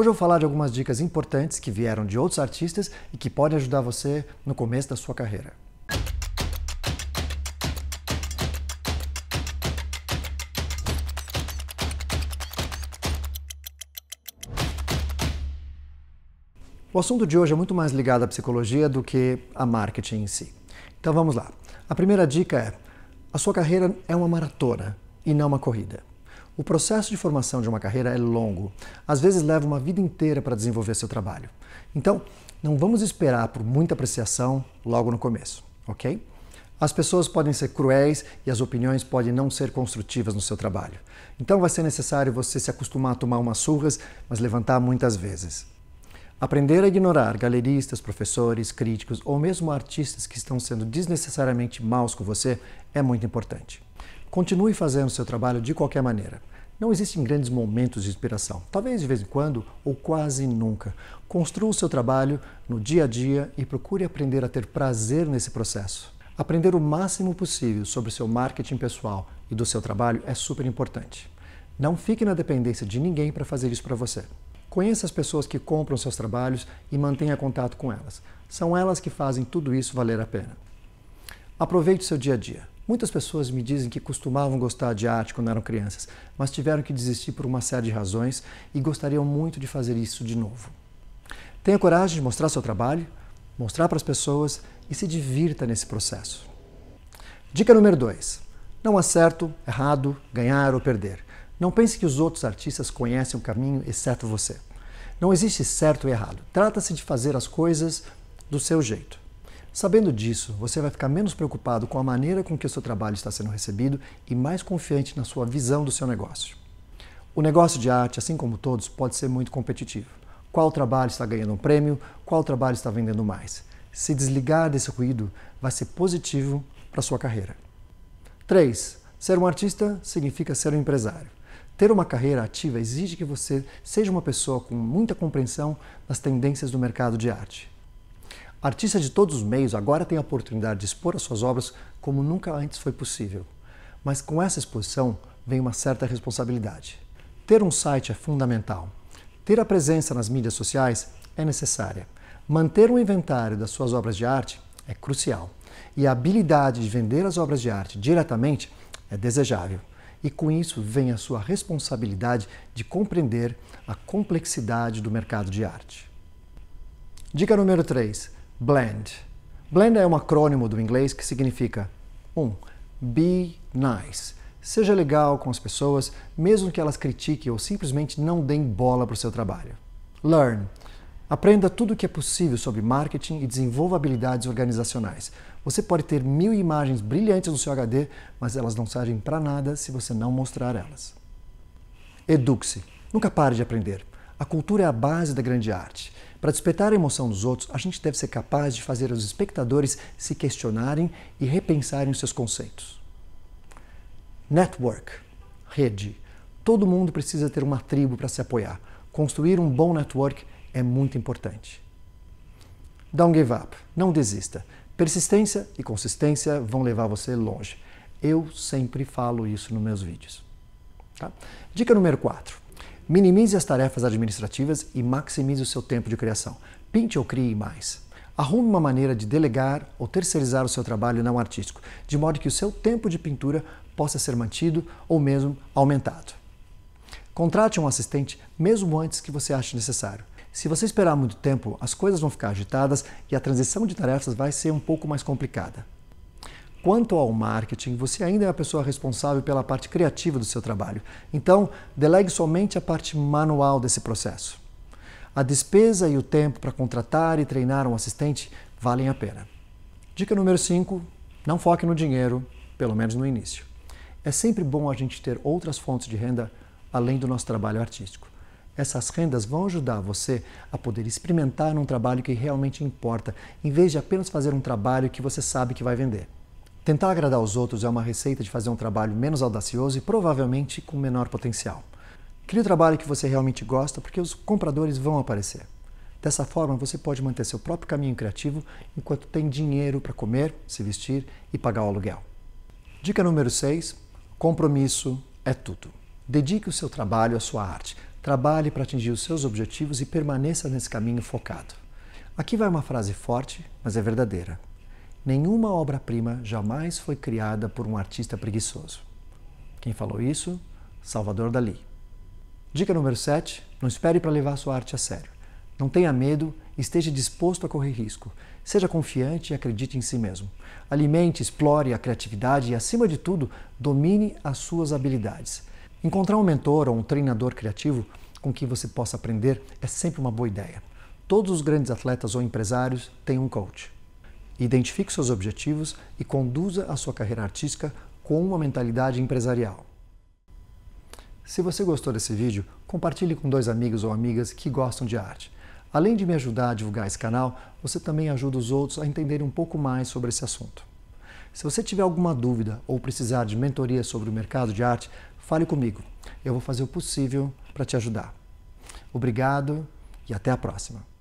Hoje eu vou falar de algumas dicas importantes que vieram de outros artistas e que podem ajudar você no começo da sua carreira. O assunto de hoje é muito mais ligado à psicologia do que a marketing em si. Então vamos lá. A primeira dica é: a sua carreira é uma maratona e não uma corrida. O processo de formação de uma carreira é longo. Às vezes leva uma vida inteira para desenvolver seu trabalho. Então, não vamos esperar por muita apreciação logo no começo, ok? As pessoas podem ser cruéis e as opiniões podem não ser construtivas no seu trabalho. Então vai ser necessário você se acostumar a tomar umas surras, mas levantar muitas vezes. Aprender a ignorar galeristas, professores, críticos ou mesmo artistas que estão sendo desnecessariamente maus com você é muito importante. Continue fazendo seu trabalho de qualquer maneira. Não existem grandes momentos de inspiração, talvez de vez em quando ou quase nunca. Construa o seu trabalho no dia a dia e procure aprender a ter prazer nesse processo. Aprender o máximo possível sobre o seu marketing pessoal e do seu trabalho é super importante. Não fique na dependência de ninguém para fazer isso para você. Conheça as pessoas que compram seus trabalhos e mantenha contato com elas. São elas que fazem tudo isso valer a pena. Aproveite o seu dia a dia. Muitas pessoas me dizem que costumavam gostar de arte quando eram crianças, mas tiveram que desistir por uma série de razões e gostariam muito de fazer isso de novo. Tenha coragem de mostrar seu trabalho, mostrar para as pessoas e se divirta nesse processo. Dica número 2. Não há certo, errado, ganhar ou perder. Não pense que os outros artistas conhecem o caminho exceto você. Não existe certo e errado. Trata-se de fazer as coisas do seu jeito. Sabendo disso, você vai ficar menos preocupado com a maneira com que o seu trabalho está sendo recebido e mais confiante na sua visão do seu negócio. O negócio de arte, assim como todos, pode ser muito competitivo. Qual trabalho está ganhando um prêmio? Qual trabalho está vendendo mais? Se desligar desse ruído vai ser positivo para sua carreira. 3. Ser um artista significa ser um empresário. Ter uma carreira ativa exige que você seja uma pessoa com muita compreensão das tendências do mercado de arte. Artistas de todos os meios agora têm a oportunidade de expor as suas obras como nunca antes foi possível. Mas com essa exposição vem uma certa responsabilidade. Ter um site é fundamental. Ter a presença nas mídias sociais é necessária. Manter um inventário das suas obras de arte é crucial. E a habilidade de vender as obras de arte diretamente é desejável. E com isso vem a sua responsabilidade de compreender a complexidade do mercado de arte. Dica número 3 blend. Blend é um acrônimo do inglês que significa 1. Um, be nice. Seja legal com as pessoas, mesmo que elas critiquem ou simplesmente não deem bola para o seu trabalho. Learn. Aprenda tudo o que é possível sobre marketing e desenvolva habilidades organizacionais. Você pode ter mil imagens brilhantes no seu HD, mas elas não servem para nada se você não mostrar elas. Eduque-se. Nunca pare de aprender. A cultura é a base da grande arte. Para despertar a emoção dos outros, a gente deve ser capaz de fazer os espectadores se questionarem e repensarem os seus conceitos. Network, rede. Todo mundo precisa ter uma tribo para se apoiar. Construir um bom network é muito importante. Don't give up, não desista. Persistência e consistência vão levar você longe. Eu sempre falo isso nos meus vídeos. Tá? Dica número 4 Minimize as tarefas administrativas e maximize o seu tempo de criação. Pinte ou crie mais. Arrume uma maneira de delegar ou terceirizar o seu trabalho não artístico, de modo que o seu tempo de pintura possa ser mantido ou mesmo aumentado. Contrate um assistente mesmo antes que você ache necessário. Se você esperar muito tempo, as coisas vão ficar agitadas e a transição de tarefas vai ser um pouco mais complicada. Quanto ao marketing, você ainda é a pessoa responsável pela parte criativa do seu trabalho. Então, delegue somente a parte manual desse processo. A despesa e o tempo para contratar e treinar um assistente valem a pena. Dica número 5: não foque no dinheiro, pelo menos no início. É sempre bom a gente ter outras fontes de renda além do nosso trabalho artístico. Essas rendas vão ajudar você a poder experimentar num trabalho que realmente importa, em vez de apenas fazer um trabalho que você sabe que vai vender. Tentar agradar os outros é uma receita de fazer um trabalho menos audacioso e provavelmente com menor potencial. Crie o trabalho que você realmente gosta, porque os compradores vão aparecer. Dessa forma, você pode manter seu próprio caminho criativo enquanto tem dinheiro para comer, se vestir e pagar o aluguel. Dica número 6: compromisso é tudo. Dedique o seu trabalho à sua arte. Trabalhe para atingir os seus objetivos e permaneça nesse caminho focado. Aqui vai uma frase forte, mas é verdadeira. Nenhuma obra-prima jamais foi criada por um artista preguiçoso. Quem falou isso? Salvador Dali. Dica número 7: não espere para levar sua arte a sério. Não tenha medo, esteja disposto a correr risco. Seja confiante e acredite em si mesmo. Alimente, explore a criatividade e, acima de tudo, domine as suas habilidades. Encontrar um mentor ou um treinador criativo com quem você possa aprender é sempre uma boa ideia. Todos os grandes atletas ou empresários têm um coach. Identifique seus objetivos e conduza a sua carreira artística com uma mentalidade empresarial. Se você gostou desse vídeo, compartilhe com dois amigos ou amigas que gostam de arte. Além de me ajudar a divulgar esse canal, você também ajuda os outros a entenderem um pouco mais sobre esse assunto. Se você tiver alguma dúvida ou precisar de mentoria sobre o mercado de arte, fale comigo. Eu vou fazer o possível para te ajudar. Obrigado e até a próxima.